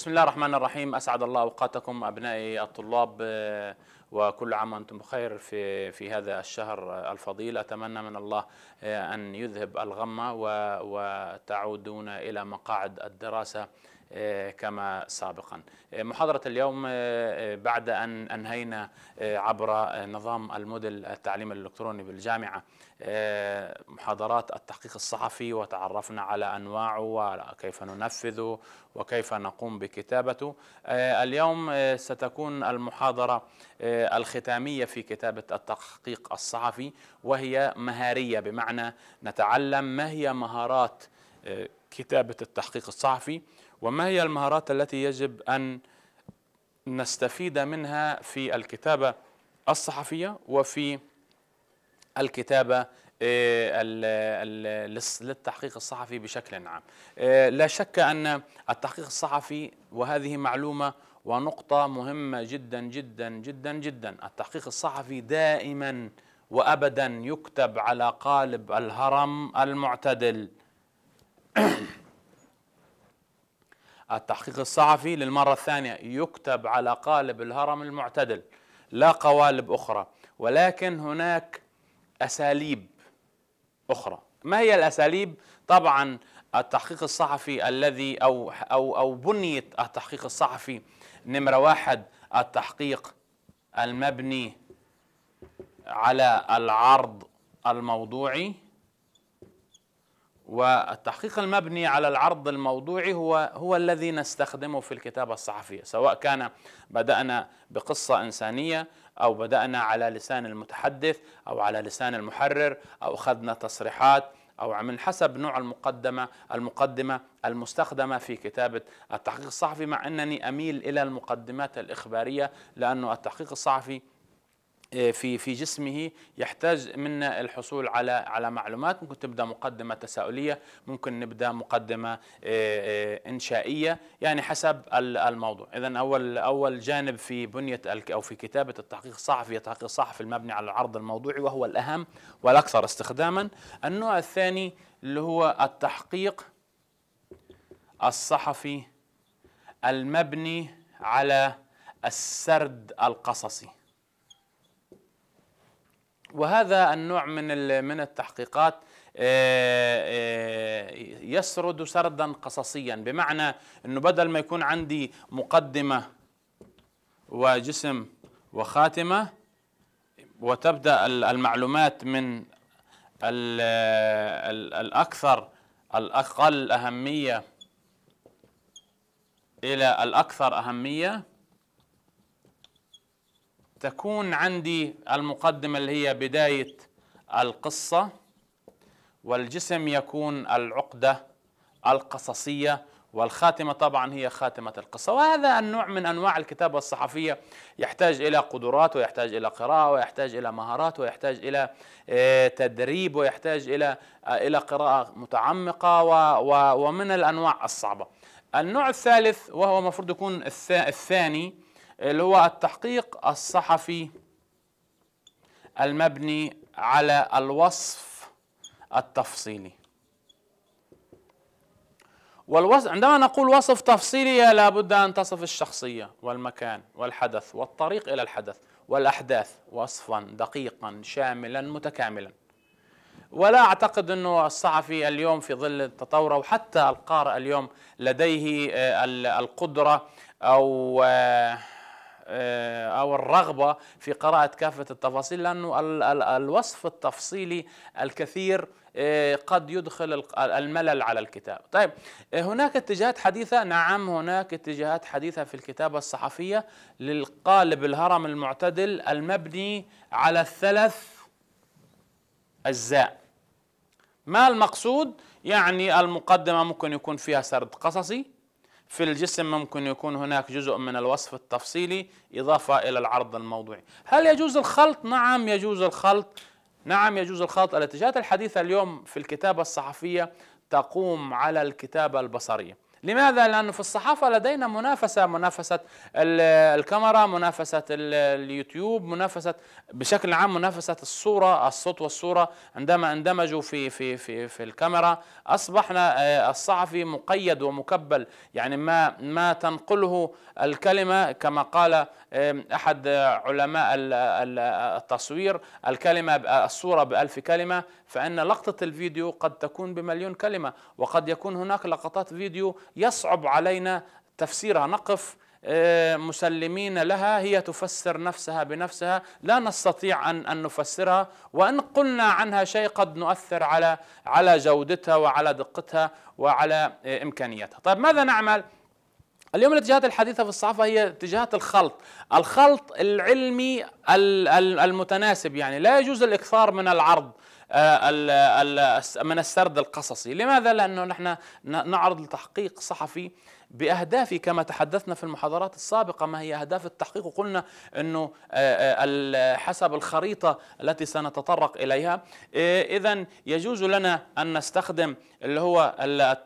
بسم الله الرحمن الرحيم أسعد الله أوقاتكم أبنائي الطلاب آه، وكل عام وانتم بخير في في هذا الشهر الفضيل اتمنى من الله آه، ان يذهب الغمه وتعودون الى مقاعد الدراسه آه، كما سابقا آه، محاضرة اليوم آه، بعد أن أنهينا عبر نظام الموديل التعليم الإلكتروني بالجامعة محاضرات التحقيق الصحفي وتعرفنا على أنواعه وكيف ننفذه وكيف نقوم بكتابته اليوم ستكون المحاضرة الختامية في كتابة التحقيق الصحفي وهي مهارية بمعنى نتعلم ما هي مهارات كتابة التحقيق الصحفي وما هي المهارات التي يجب أن نستفيد منها في الكتابة الصحفية وفي الكتابة آه، للتحقيق الصحفي بشكل عام آه، لا شك أن التحقيق الصحفي وهذه معلومة ونقطة مهمة جدا جدا جدا جدا التحقيق الصحفي دائما وأبدا يكتب على قالب الهرم المعتدل التحقيق الصحفي للمرة الثانية يكتب على قالب الهرم المعتدل لا قوالب أخرى ولكن هناك أساليب أخرى ما هي الأساليب؟ طبعا التحقيق الصحفي الذي أو, أو, أو بنية التحقيق الصحفي نمرة واحد التحقيق المبني على العرض الموضوعي والتحقيق المبني على العرض الموضوعي هو هو الذي نستخدمه في الكتابة الصحفية سواء كان بدأنا بقصة إنسانية أو بدأنا على لسان المتحدث أو على لسان المحرر أو أخذنا تصريحات أو من حسب نوع المقدمة المقدمة المستخدمة في كتابة التحقيق الصحفي مع أنني أميل إلى المقدمات الإخبارية لأن التحقيق الصحفي آه، في في جسمه يحتاج منا الحصول على على معلومات ممكن تبدا مقدمه تساؤليه ممكن نبدا مقدمه آه، آه، انشائيه يعني حسب الموضوع اذا اول اول جانب في بنيه او في كتابه التحقيق الصحفي التحقيق الصحفي المبني على العرض الموضوعي وهو الاهم والاكثر استخداما النوع الثاني اللي هو التحقيق الصحفي المبني على السرد القصصي وهذا النوع من من التحقيقات آه، آه، يسرد سردا قصصيا بمعنى انه بدل ما يكون عندي مقدمه وجسم وخاتمه وتبدا المعلومات من الاكثر الاقل اهميه الى الاكثر اهميه تكون عندي المقدمة اللي هي بداية القصة والجسم يكون العقدة القصصية والخاتمة طبعا هي خاتمة القصة وهذا النوع من أنواع الكتابة الصحفية يحتاج إلى قدرات ويحتاج إلى قراءة ويحتاج إلى مهارات ويحتاج إلى آه، تدريب ويحتاج إلى آه، إلى قراءة متعمقة ومن الأنواع الصعبة النوع الثالث وهو المفروض يكون الثاني اللي هو التحقيق الصحفي المبني على الوصف التفصيلي والوصف عندما نقول وصف تفصيلي لابد أن تصف الشخصية والمكان والحدث والطريق إلى الحدث والأحداث وصفا دقيقا شاملا متكاملا ولا أعتقد أنه الصحفي اليوم في ظل التطور أو حتى القارئ اليوم لديه آه، القدرة أو آه، آه، او الرغبه في قراءه كافه التفاصيل لانه الوصف التفصيلي الكثير آه، قد يدخل الملل على الكتاب طيب آه، هناك اتجاهات حديثة نعم هناك اتجاهات حديثة في الكتابة الصحفية للقالب الهرم المعتدل المبني على الثلاث أجزاء ما المقصود يعني المقدمة ممكن يكون فيها سرد قصصي في الجسم ممكن يكون هناك جزء من الوصف التفصيلي إضافة إلى العرض الموضوعي هل يجوز الخلط؟ نعم يجوز الخلط نعم يجوز الخلط الاتجاهات الحديثة اليوم في الكتابة الصحفية تقوم على الكتابة البصرية لماذا؟ لأنه في الصحافة لدينا منافسة منافسة الكاميرا منافسة اليوتيوب منافسة بشكل عام منافسة الصورة الصوت والصورة عندما اندمجوا في في في في الكاميرا أصبحنا آه، الصحفي مقيد ومكبل يعني ما ما تنقله الكلمة كما قال أحد علماء التصوير الكلمة الصورة بألف كلمة فإن لقطة الفيديو قد تكون بمليون كلمة وقد يكون هناك لقطات فيديو يصعب علينا تفسيرها نقف آه، مسلمين لها هي تفسر نفسها بنفسها لا نستطيع أن, أن نفسرها وإن قلنا عنها شيء قد نؤثر على على جودتها وعلى دقتها وعلى آه، إمكانيتها طيب ماذا نعمل؟ اليوم الاتجاهات الحديثة في الصحافة هي اتجاهات الخلط الخلط العلمي المتناسب يعني لا يجوز الإكثار من العرض آه، من السرد القصصي لماذا؟ لأنه نحن نعرض لتحقيق صحفي بأهدافه كما تحدثنا في المحاضرات السابقة ما هي أهداف التحقيق وقلنا أنه آه، آه، حسب الخريطة التي سنتطرق إليها إذا يجوز لنا أن نستخدم اللي هو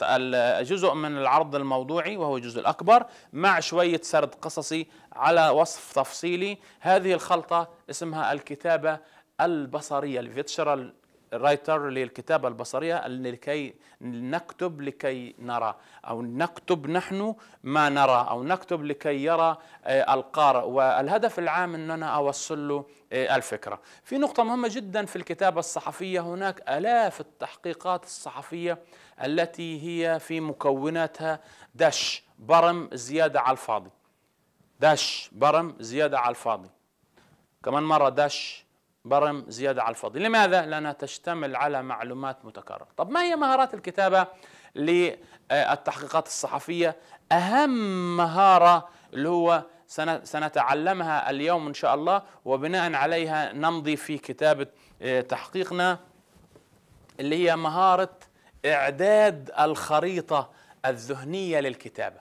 الجزء من العرض الموضوعي وهو الجزء الأكبر مع شوية سرد قصصي على وصف تفصيلي هذه الخلطة اسمها الكتابة البصرية الفيتشرال الرايتر للكتابة البصرية لكي نكتب لكي نرى أو نكتب نحن ما نرى أو نكتب لكي يرى آه، القارئ والهدف العام أن أنا أوصل له آه، الفكرة في نقطة مهمة جدا في الكتابة الصحفية هناك ألاف التحقيقات الصحفية التي هي في مكوناتها دش برم زيادة على الفاضي دش برم زيادة على الفاضي كمان مرة دش برم زيادة على الفاضي لماذا؟ لأنها تشتمل على معلومات متكررة طب ما هي مهارات الكتابة للتحقيقات الصحفية؟ أهم مهارة اللي هو سنتعلمها اليوم إن شاء الله وبناء عليها نمضي في كتابة آه، تحقيقنا اللي هي مهارة إعداد الخريطة الذهنية للكتابة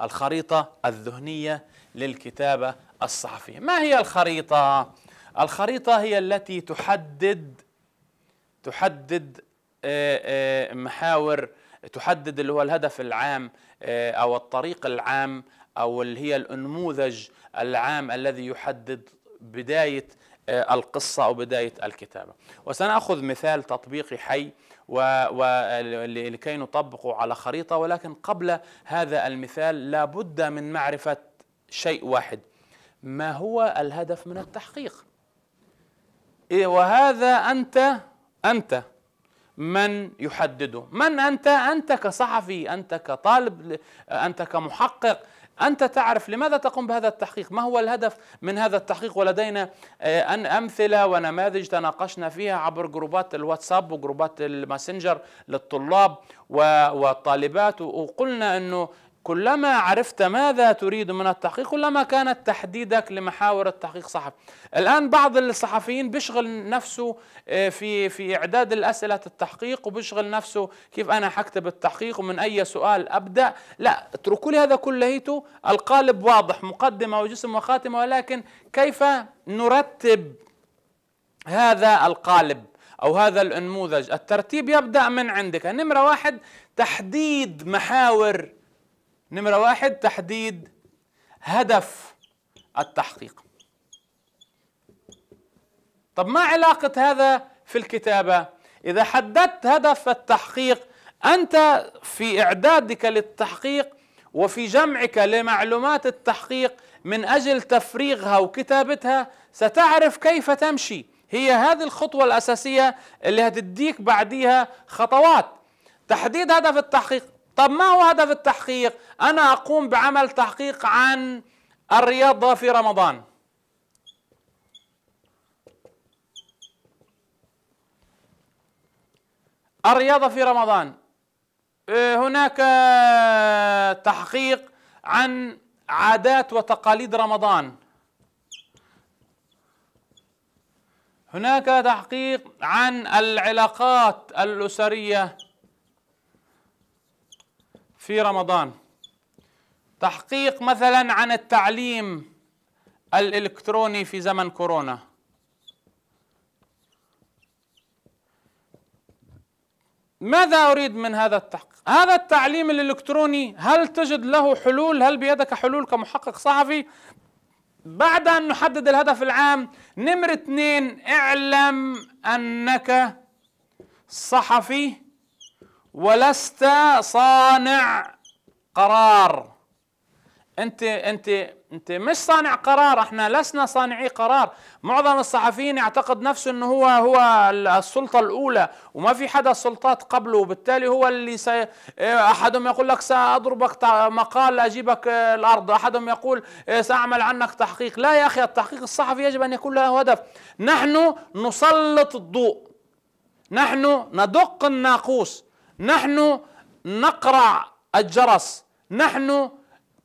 الخريطة الذهنية للكتابة الصحفية ما هي الخريطة؟ الخريطة هي التي تحدد تحدد آه، آه، محاور تحدد اللي هو الهدف العام آه، أو الطريق العام أو اللي هي الأنموذج العام الذي يحدد بداية القصة أو بداية الكتابة وسنأخذ مثال تطبيقي حي ولكي نطبقه على خريطة ولكن قبل هذا المثال لابد من معرفة شيء واحد ما هو الهدف من التحقيق إيه، وهذا أنت أنت من يحدده من أنت أنت كصحفي أنت كطالب أنت كمحقق أنت تعرف لماذا تقوم بهذا التحقيق ما هو الهدف من هذا التحقيق ولدينا آه، أن أمثلة ونماذج تناقشنا فيها عبر جروبات الواتساب وجروبات الماسنجر للطلاب والطالبات وقلنا أنه كلما عرفت ماذا تريد من التحقيق كلما كانت تحديدك لمحاور التحقيق صح الآن بعض الصحفيين بيشغل نفسه آه، في في إعداد الأسئلة التحقيق وبيشغل نفسه كيف أنا حكتب التحقيق ومن أي سؤال أبدأ لا اتركوا لي هذا كليته القالب واضح مقدمة وجسم وخاتمة ولكن كيف نرتب هذا القالب أو هذا الأنموذج الترتيب يبدأ من عندك نمرة واحد تحديد محاور نمرة واحد تحديد هدف التحقيق طب ما علاقة هذا في الكتابة إذا حددت هدف التحقيق أنت في إعدادك للتحقيق وفي جمعك لمعلومات التحقيق من أجل تفريغها وكتابتها ستعرف كيف تمشي هي هذه الخطوة الأساسية اللي هتديك بعديها خطوات تحديد هدف التحقيق طب ما هو هدف التحقيق أنا أقوم بعمل تحقيق عن الرياضة في رمضان الرياضة في رمضان إيه، هناك تحقيق عن عادات وتقاليد رمضان هناك تحقيق عن العلاقات الأسرية في رمضان تحقيق مثلا عن التعليم الالكتروني في زمن كورونا ماذا اريد من هذا التحقيق هذا التعليم الالكتروني هل تجد له حلول هل بيدك حلول كمحقق صحفي بعد ان نحدد الهدف العام نمرة اثنين اعلم انك صحفي ولست صانع قرار انت انت انت مش صانع قرار احنا لسنا صانعي قرار معظم الصحفيين يعتقد نفسه انه هو هو السلطه الاولى وما في حدا السلطات قبله وبالتالي هو اللي سي إيه، احدهم يقول لك ساضربك مقال اجيبك إيه، الارض احدهم يقول إيه، ساعمل عنك تحقيق لا يا اخي التحقيق الصحفي يجب ان يكون له هدف نحن نسلط الضوء نحن ندق الناقوس نحن نقرع الجرس نحن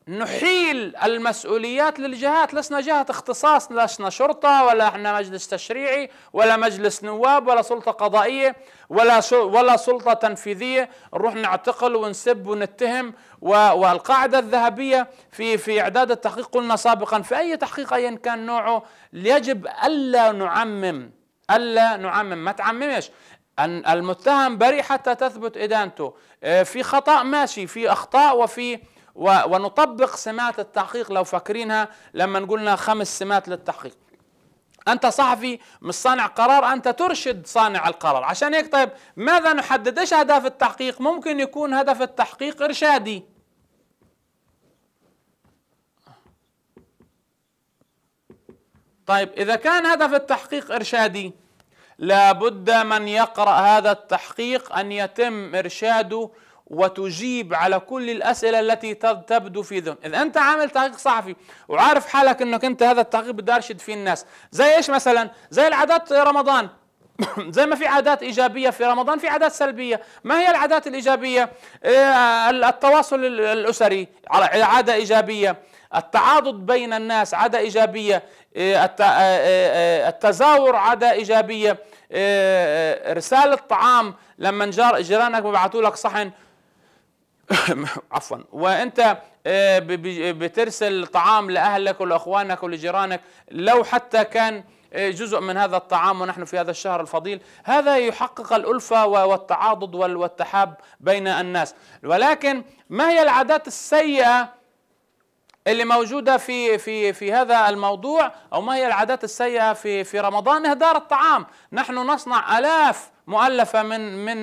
نحيل المسؤوليات للجهات لسنا جهة اختصاص لسنا شرطة ولا احنا مجلس تشريعي ولا مجلس نواب ولا سلطة قضائية ولا ولا سلطة تنفيذية نروح نعتقل ونسب ونتهم والقاعدة الذهبية في في إعداد التحقيق قلنا سابقا في أي تحقيق أيا كان نوعه يجب ألا نعمم ألا نعمم ما تعممش أن المتهم بريء حتى تثبت إدانته آه، في خطأ ماشي في أخطاء وفي ونطبق سمات التحقيق لو فاكرينها لما قلنا خمس سمات للتحقيق أنت صحفي مش صانع قرار أنت ترشد صانع القرار عشان هيك طيب ماذا نحدد إيش هدف التحقيق ممكن يكون هدف التحقيق إرشادي طيب إذا كان هدف التحقيق إرشادي لابد من يقرأ هذا التحقيق أن يتم إرشاده وتجيب على كل الأسئلة التي تبدو في ذهن إذا أنت عامل تحقيق صحفي وعارف حالك أنك أنت هذا التحقيق بدي أرشد فيه الناس زي إيش مثلا زي العادات رمضان زي ما في عادات إيجابية في رمضان في عادات سلبية ما هي العادات الإيجابية آه، التواصل الأسري عادة إيجابية التعاضد بين الناس عادة إيجابية إيه، إيه، إيه، التزاور عادة إيجابية رسالة طعام لما جيرانك ببعثوا لك صحن عفوا وانت بترسل طعام لاهلك ولاخوانك ولجيرانك لو حتى كان جزء من هذا الطعام ونحن في هذا الشهر الفضيل هذا يحقق الألفة والتعاضد والتحاب بين الناس ولكن ما هي العادات السيئة اللي موجوده في في في هذا الموضوع او ما هي العادات السيئه في في رمضان اهدار الطعام نحن نصنع الاف مؤلفه من من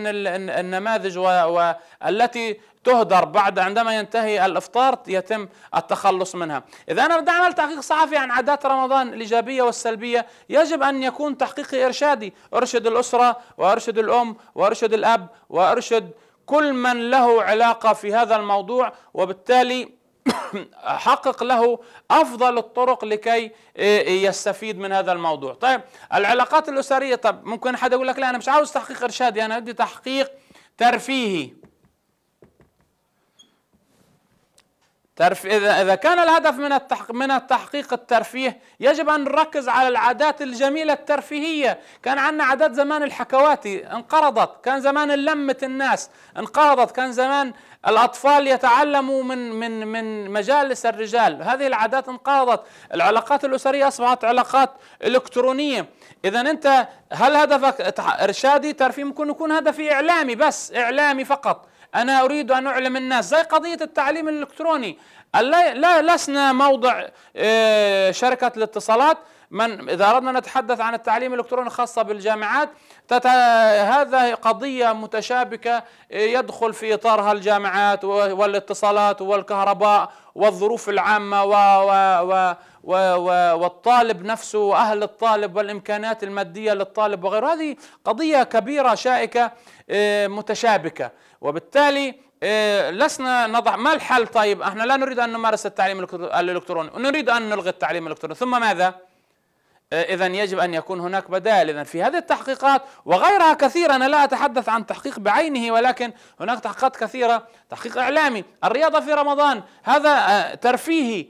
النماذج والتي تهدر بعد عندما ينتهي الافطار يتم التخلص منها اذا انا بدي اعمل تحقيق صحفي عن عادات رمضان الايجابيه والسلبيه يجب ان يكون تحقيقي ارشادي ارشد الاسره وارشد الام وارشد الاب وارشد كل من له علاقه في هذا الموضوع وبالتالي حقق له أفضل الطرق لكي إيه، إيه، يستفيد من هذا الموضوع طيب العلاقات الأسرية طب ممكن حد يقول لك لا أنا مش عاوز تحقيق إرشادي أنا بدي تحقيق ترفيهي ترف... إذا إذا كان الهدف من التحق... من التحقيق الترفيه يجب أن نركز على العادات الجميلة الترفيهية، كان عندنا عادات زمان الحكواتي انقرضت، كان زمان لمة الناس انقرضت، كان زمان الأطفال يتعلموا من من من مجالس الرجال، هذه العادات انقرضت، العلاقات الأسرية أصبحت علاقات إلكترونية، إذا أنت هل هدفك إرشادي ترفيه ممكن يكون هدفي إعلامي بس إعلامي فقط، أنا أريد أن أعلم الناس زي قضية التعليم الإلكتروني لا لسنا موضع آه، شركة الاتصالات من إذا أردنا نتحدث عن التعليم الإلكتروني خاصه بالجامعات هذا قضية متشابكة آه، يدخل في إطارها الجامعات والاتصالات والكهرباء والظروف العامة و... و... و... و... والطالب نفسه وأهل الطالب والامكانات المادية للطالب وغيره هذه قضية كبيرة شائكة آه، متشابكة وبالتالي آه، لسنا نضع ما الحل طيب احنا لا نريد ان نمارس التعليم الالكتروني نريد ان نلغي التعليم الالكتروني ثم ماذا آه، اذا يجب ان يكون هناك بدائل اذا في هذه التحقيقات وغيرها كثيره انا لا اتحدث عن تحقيق بعينه ولكن هناك تحقيقات كثيره تحقيق اعلامي الرياضه في رمضان هذا آه، ترفيهي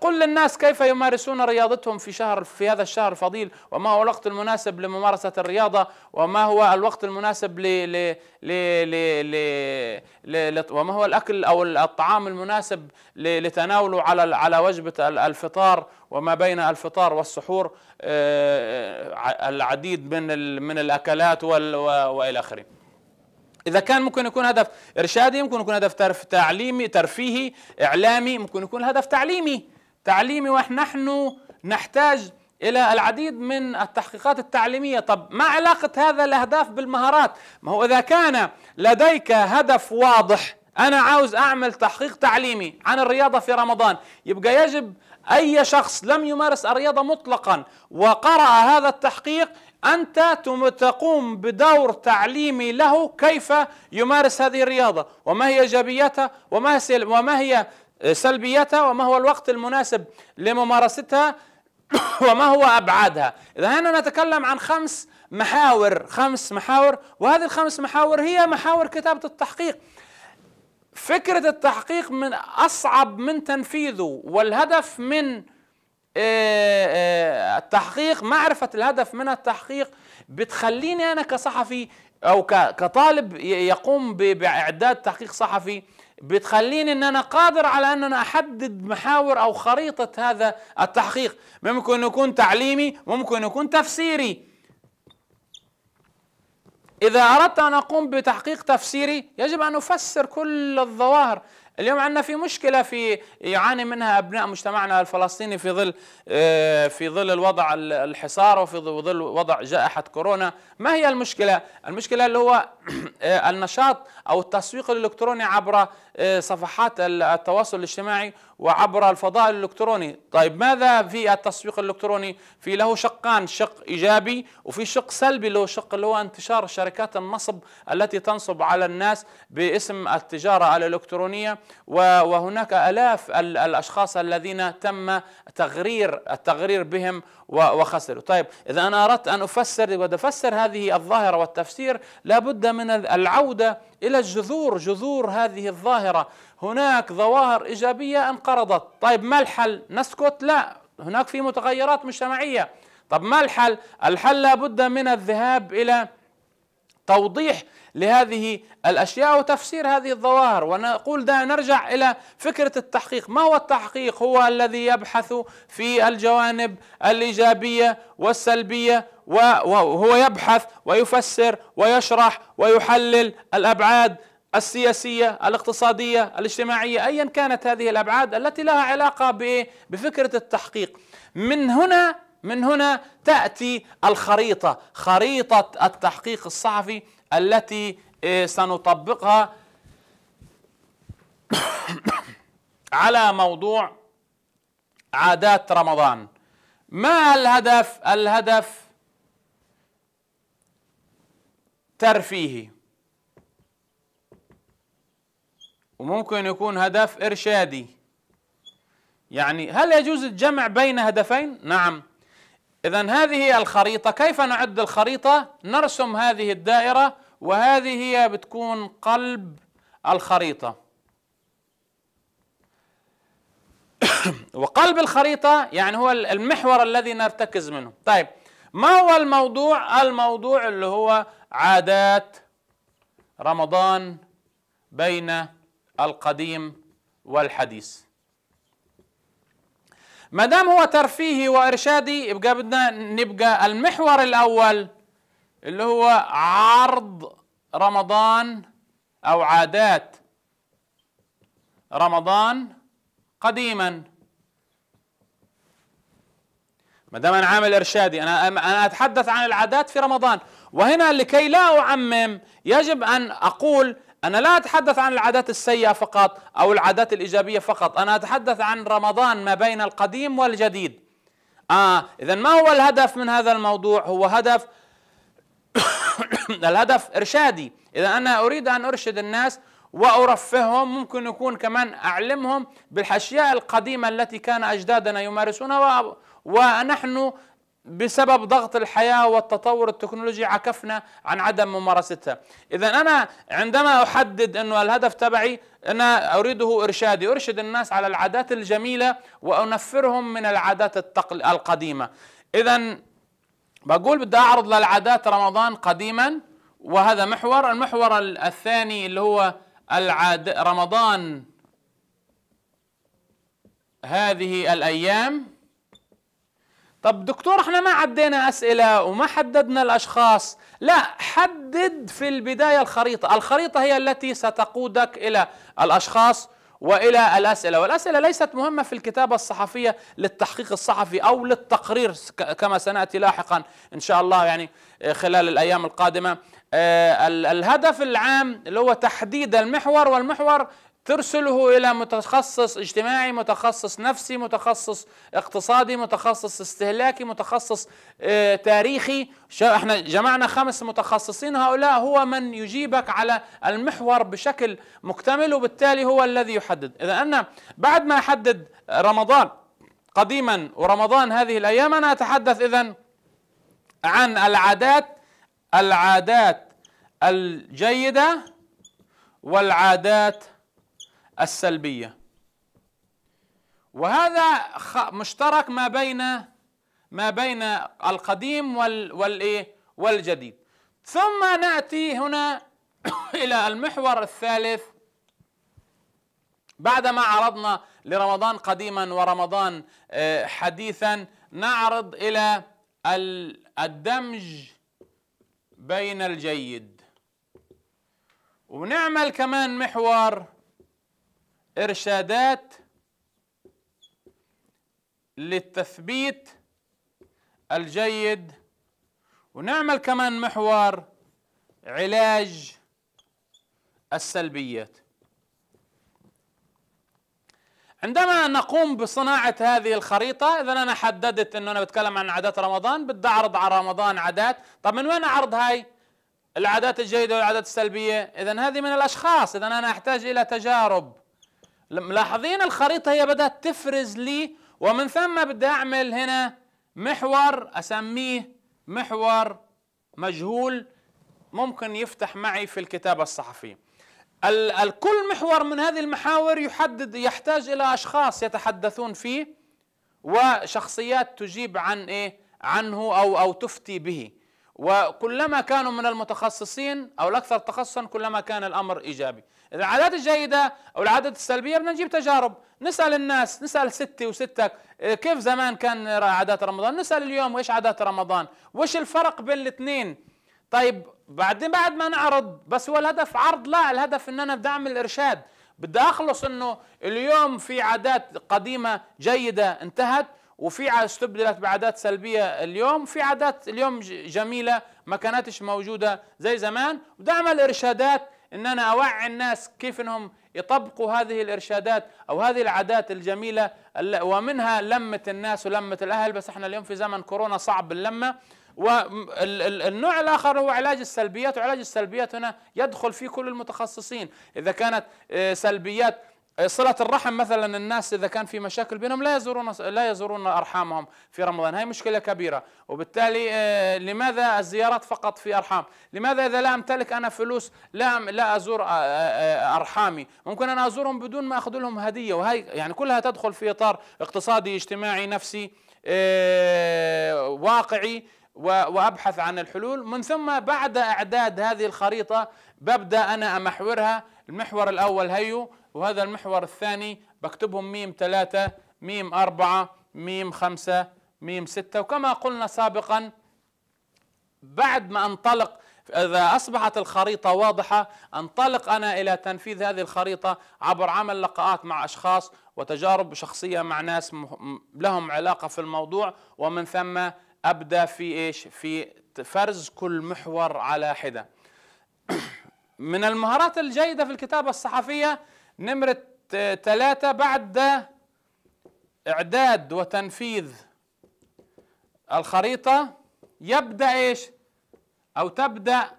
قل للناس كيف يمارسون رياضتهم في شهر في هذا الشهر الفضيل وما هو الوقت المناسب لممارسة الرياضة وما هو الوقت المناسب ل ل ل ل ل ل وما هو الأكل أو الطعام المناسب لتناوله على على وجبة الفطار وما بين الفطار والسحور آه، آه، العديد من من الأكلات وإلى آخره اذا كان ممكن يكون هدف ارشادي ممكن يكون هدف ترف تعليمي ترفيهي اعلامي ممكن يكون هدف تعليمي تعليمي ونحن نحتاج الى العديد من التحقيقات التعليميه طب ما علاقه هذا الاهداف بالمهارات ما هو اذا كان لديك هدف واضح انا عاوز اعمل تحقيق تعليمي عن الرياضه في رمضان يبقى يجب اي شخص لم يمارس الرياضه مطلقا وقرا هذا التحقيق أنت تقوم بدور تعليمي له كيف يمارس هذه الرياضة وما هي إيجابياتها وما هي وما هي آه، سلبياتها وما هو الوقت المناسب لممارستها وما هو أبعادها إذا هنا نتكلم عن خمس محاور خمس محاور وهذه الخمس محاور هي محاور كتابة التحقيق فكرة التحقيق من أصعب من تنفيذه والهدف من آه، آه، التحقيق معرفة الهدف من التحقيق بتخليني أنا كصحفي أو كطالب يقوم بإعداد تحقيق صحفي بتخليني ان انا قادر على ان انا احدد محاور او خريطه هذا التحقيق ممكن يكون تعليمي ممكن يكون تفسيري اذا اردت ان اقوم بتحقيق تفسيري يجب ان افسر كل الظواهر اليوم عندنا في مشكلة في يعاني منها أبناء مجتمعنا الفلسطيني في ظل آه، في ظل الوضع الحصار وفي ظل وضع جائحة كورونا ما هي المشكلة؟ المشكلة اللي هو آه، النشاط أو التسويق الإلكتروني عبر آه، صفحات التواصل الاجتماعي وعبر الفضاء الإلكتروني طيب ماذا في التسويق الإلكتروني؟ في له شقان شق إيجابي وفي شق سلبي له شق اللي هو انتشار شركات النصب التي تنصب على الناس باسم التجارة الإلكترونية وهناك ألاف الأشخاص الذين تم تغرير التغرير بهم وخسروا طيب إذا أنا أردت أن أفسر وأفسر هذه الظاهرة والتفسير لابد من العودة إلى الجذور جذور هذه الظاهرة هناك ظواهر إيجابية انقرضت طيب ما الحل نسكت لا هناك في متغيرات مجتمعية طب ما الحل الحل لابد من الذهاب إلى توضيح لهذه الاشياء وتفسير هذه الظواهر ونقول ده نرجع الى فكره التحقيق، ما هو التحقيق؟ هو الذي يبحث في الجوانب الايجابيه والسلبيه وهو يبحث ويفسر ويشرح ويحلل الابعاد السياسية الاقتصادية الاجتماعية أيا كانت هذه الأبعاد التي لها علاقة بفكرة التحقيق من هنا من هنا تأتي الخريطة خريطة التحقيق الصحفي التي إيه، سنطبقها على موضوع عادات رمضان ما الهدف الهدف ترفيهي وممكن يكون هدف إرشادي يعني هل يجوز الجمع بين هدفين؟ نعم اذا هذه هي الخريطه كيف نعد الخريطه نرسم هذه الدائره وهذه هي بتكون قلب الخريطه وقلب الخريطه يعني هو المحور الذي نرتكز منه طيب ما هو الموضوع الموضوع اللي هو عادات رمضان بين القديم والحديث ما دام هو ترفيهي وارشادي يبقى بدنا نبقى المحور الاول اللي هو عرض رمضان او عادات رمضان قديما ما دام انا عامل ارشادي انا انا اتحدث عن العادات في رمضان وهنا لكي لا اعمم يجب ان اقول أنا لا أتحدث عن العادات السيئة فقط أو العادات الإيجابية فقط أنا أتحدث عن رمضان ما بين القديم والجديد آه إذا ما هو الهدف من هذا الموضوع هو هدف الهدف إرشادي إذا أنا أريد أن أرشد الناس وأرفههم ممكن يكون كمان أعلمهم بالأشياء القديمة التي كان أجدادنا يمارسونها ونحن بسبب ضغط الحياة والتطور التكنولوجي عكفنا عن عدم ممارستها إذا أنا عندما أحدد أنه الهدف تبعي أنا أريده إرشادي أرشد الناس على العادات الجميلة وأنفرهم من العادات التقل... القديمة إذا بقول بدي أعرض للعادات رمضان قديما وهذا محور المحور الثاني اللي هو العاد... رمضان هذه الأيام طب دكتور احنا ما عدينا اسئله وما حددنا الاشخاص لا حدد في البدايه الخريطه الخريطه هي التي ستقودك الى الاشخاص والى الاسئله والاسئله ليست مهمه في الكتابه الصحفيه للتحقيق الصحفي او للتقرير كما سناتي لاحقا ان شاء الله يعني آه، خلال الايام القادمه آه، الهدف العام اللي هو تحديد المحور والمحور ترسله الى متخصص اجتماعي متخصص نفسي متخصص اقتصادي متخصص استهلاكي متخصص اه تاريخي احنا جمعنا خمس متخصصين هؤلاء هو من يجيبك على المحور بشكل مكتمل وبالتالي هو الذي يحدد اذا انا بعد ما احدد رمضان قديما ورمضان هذه الايام انا اتحدث اذا عن العادات العادات الجيده والعادات السلبية وهذا مشترك ما بين ما بين القديم وال والجديد ثم نأتي هنا إلى المحور الثالث بعدما عرضنا لرمضان قديما ورمضان آه، حديثا نعرض إلى الدمج بين الجيد ونعمل كمان محور إرشادات للتثبيت الجيد ونعمل كمان محور علاج السلبيات عندما نقوم بصناعة هذه الخريطة إذا أنا حددت أنه أنا بتكلم عن عادات رمضان بدي أعرض على رمضان عادات طب من وين أعرض هاي العادات الجيدة والعادات السلبية إذا هذه من الأشخاص إذا أنا أحتاج إلى تجارب ملاحظين الخريطة هي بدأت تفرز لي ومن ثم بدي أعمل هنا محور أسميه محور مجهول ممكن يفتح معي في الكتابة الصحفية الكل محور من هذه المحاور يحدد يحتاج إلى أشخاص يتحدثون فيه وشخصيات تجيب عن إيه عنه أو أو تفتي به وكلما كانوا من المتخصصين أو الأكثر تخصصا كلما كان الأمر إيجابي العادات الجيدة أو العادات السلبية بدنا نجيب تجارب نسأل الناس نسأل ستي وستك آه، كيف زمان كان عادات رمضان نسأل اليوم وإيش عادات رمضان وإيش الفرق بين الاثنين طيب بعدين بعد ما نعرض بس هو الهدف عرض لا الهدف ان انا بدي اعمل ارشاد بدي اخلص انه اليوم في عادات قديمه جيده انتهت وفي استبدلت بعادات سلبيه اليوم في عادات اليوم جميله ما كانتش موجوده زي زمان بدي اعمل ارشادات ان انا اوعي الناس كيف انهم يطبقوا هذه الارشادات او هذه العادات الجميله ومنها لمه الناس ولمه الاهل بس احنا اليوم في زمن كورونا صعب اللمه والنوع الاخر هو علاج السلبيات وعلاج السلبيات هنا يدخل فيه كل المتخصصين اذا كانت آه، سلبيات آه، صلة الرحم مثلا الناس إذا كان في مشاكل بينهم لا يزورون لا يزورون أرحامهم في رمضان هي مشكلة كبيرة وبالتالي آه، لماذا الزيارات فقط في أرحام لماذا إذا لا أمتلك أنا فلوس لا لا أزور آه، أرحامي ممكن أنا أزورهم بدون ما أخذ لهم هدية وهي يعني كلها تدخل في إطار اقتصادي اجتماعي نفسي واقعي وابحث عن الحلول من ثم بعد اعداد هذه الخريطه ببدا انا امحورها المحور الاول هيو وهذا المحور الثاني بكتبهم ميم ثلاثة ميم أربعة ميم خمسة ميم ستة وكما قلنا سابقا بعد ما انطلق إذا أصبحت الخريطة واضحة أنطلق أنا إلى تنفيذ هذه الخريطة عبر عمل لقاءات مع أشخاص وتجارب شخصية مع ناس لهم علاقة في الموضوع ومن ثم أبدأ في إيش في فرز كل محور على حدة من المهارات الجيدة في الكتابة الصحفية نمرة ثلاثة آه، بعد إعداد وتنفيذ الخريطة يبدأ إيش أو تبدأ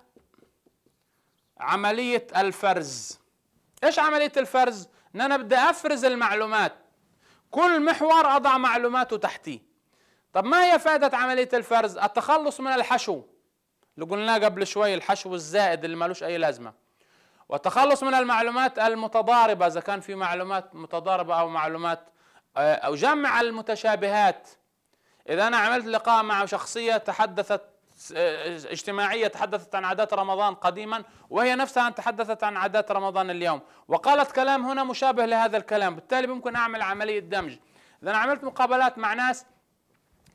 عملية الفرز إيش عملية الفرز؟ إن أنا بدي أفرز المعلومات كل محور أضع معلوماته تحتيه طب ما هي فائدة عملية الفرز؟ التخلص من الحشو اللي قلناه قبل شوي الحشو الزائد اللي مالوش أي لازمة والتخلص من المعلومات المتضاربة إذا كان في معلومات متضاربة أو معلومات آه، أو جمع المتشابهات إذا أنا عملت لقاء مع شخصية تحدثت آه، اجتماعية تحدثت عن عادات رمضان قديما وهي نفسها أن تحدثت عن عادات رمضان اليوم وقالت كلام هنا مشابه لهذا الكلام بالتالي ممكن أعمل عملية دمج إذا أنا عملت مقابلات مع ناس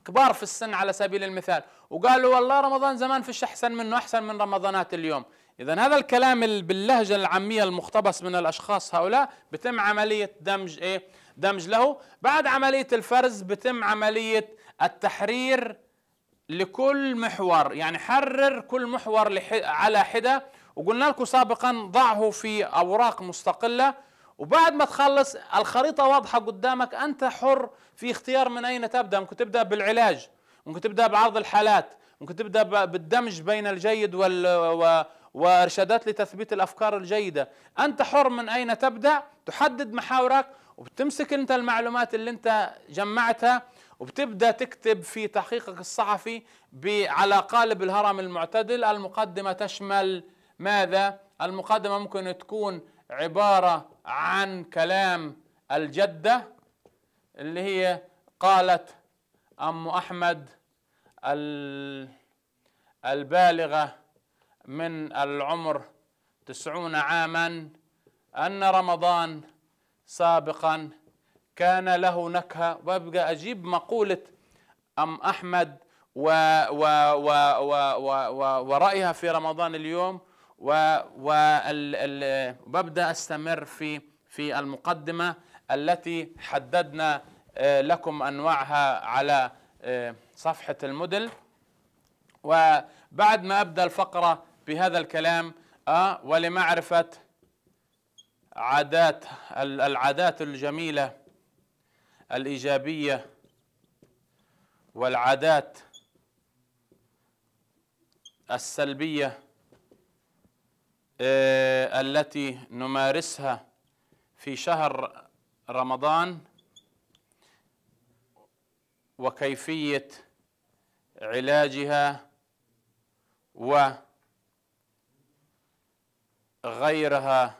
كبار في السن على سبيل المثال وقالوا والله رمضان زمان فيش أحسن منه أحسن من رمضانات اليوم إذا هذا الكلام باللهجة العامية المقتبس من الأشخاص هؤلاء بتم عملية دمج إيه؟ دمج له بعد عملية الفرز بتم عملية التحرير لكل محور يعني حرر كل محور على حدة وقلنا لكم سابقا ضعه في أوراق مستقلة وبعد ما تخلص الخريطة واضحة قدامك أنت حر في اختيار من أين تبدأ ممكن تبدأ بالعلاج ممكن تبدأ بعرض الحالات ممكن تبدأ بالدمج بين الجيد وال... وارشادات لتثبيت الافكار الجيده انت حر من اين تبدا تحدد محاورك وبتمسك انت المعلومات اللي انت جمعتها وبتبدا تكتب في تحقيقك الصحفي على قالب الهرم المعتدل المقدمه تشمل ماذا المقدمه ممكن تكون عباره عن كلام الجده اللي هي قالت ام احمد البالغه من العمر تسعون عاما أن رمضان سابقا كان له نكهة وأبقى أجيب مقولة أم أحمد و و و و و و ورأيها في رمضان اليوم و وببدأ أستمر في في المقدمة التي حددنا آه، لكم أنواعها على آه، صفحة الموديل وبعد ما أبدأ الفقرة بهذا الكلام آه ولمعرفة عادات العادات الجميلة الإيجابية والعادات السلبية آه، التي نمارسها في شهر رمضان وكيفية علاجها و غيرها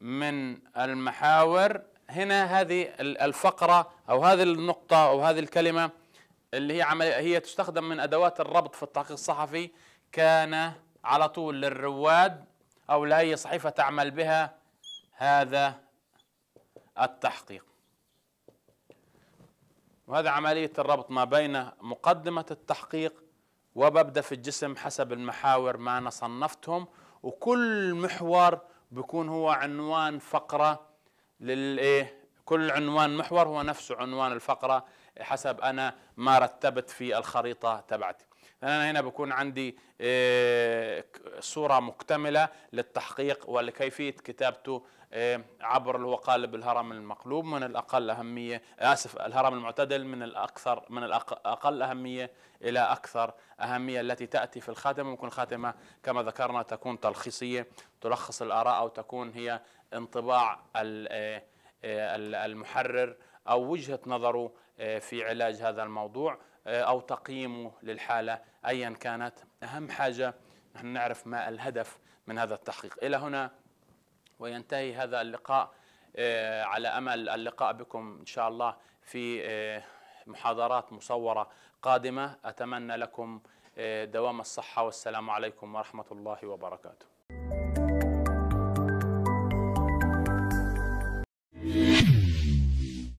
من المحاور هنا هذه الفقرة أو هذه النقطة أو هذه الكلمة اللي هي عملية هي تستخدم من أدوات الربط في التحقيق الصحفي كان على طول للرواد أو لأي صحيفة تعمل بها هذا التحقيق وهذا عملية الربط ما بين مقدمة التحقيق وببدأ في الجسم حسب المحاور ما أنا صنفتهم وكل محور بيكون هو عنوان فقرة للايه كل عنوان محور هو نفسه عنوان الفقرة حسب أنا ما رتبت في الخريطة تبعتي لأن أنا هنا بكون عندي آه، صورة مكتملة للتحقيق ولكيفية كتابته آه، عبر اللي هو قالب الهرم المقلوب من الأقل أهمية آسف الهرم المعتدل من الأكثر من الأقل أهمية إلى أكثر أهمية التي تأتي في الخاتمة ممكن الخاتمة كما ذكرنا تكون تلخيصية تلخص الآراء أو تكون هي انطباع آه، المحرر أو وجهة نظره في علاج هذا الموضوع آه، أو تقييمه للحالة أيا كانت أهم حاجة نحن نعرف ما الهدف من هذا التحقيق إلى هنا وينتهي هذا اللقاء آه، على أمل اللقاء بكم إن شاء الله في آه، محاضرات مصورة قادمة أتمنى لكم دوام الصحة والسلام عليكم ورحمة الله وبركاته